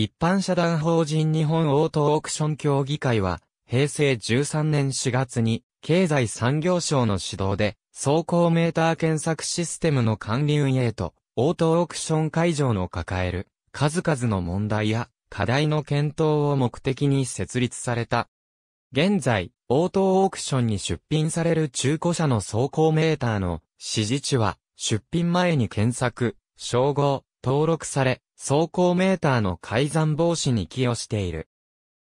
一般社団法人日本オートオークション協議会は、平成13年4月に、経済産業省の指導で、走行メーター検索システムの管理運営と、オートオークション会場の抱える、数々の問題や、課題の検討を目的に設立された。現在、オートオークションに出品される中古車の走行メーターの指示値は、出品前に検索、照合、登録され、走行メーターの改ざん防止に寄与している。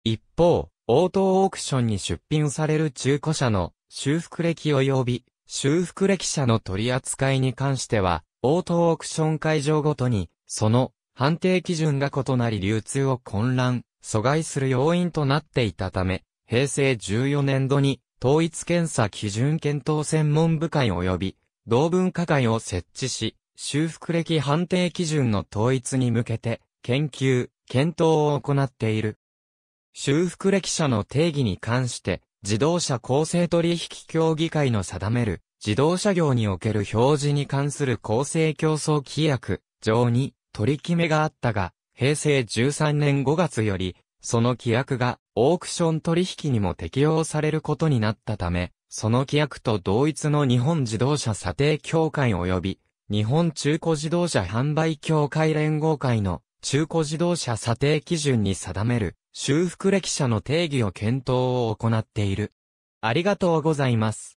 一方、オートオークションに出品される中古車の修復歴及び修復歴車の取り扱いに関しては、オートオークション会場ごとに、その判定基準が異なり流通を混乱、阻害する要因となっていたため、平成14年度に統一検査基準検討専門部会及び同文化会を設置し、修復歴判定基準の統一に向けて、研究、検討を行っている。修復歴者の定義に関して、自動車公正取引協議会の定める、自動車業における表示に関する公正競争規約上に取り決めがあったが、平成13年5月より、その規約がオークション取引にも適用されることになったため、その規約と同一の日本自動車査定協会及び日本中古自動車販売協会連合会の中古自動車査定基準に定める修復歴車の定義を検討を行っている。ありがとうございます。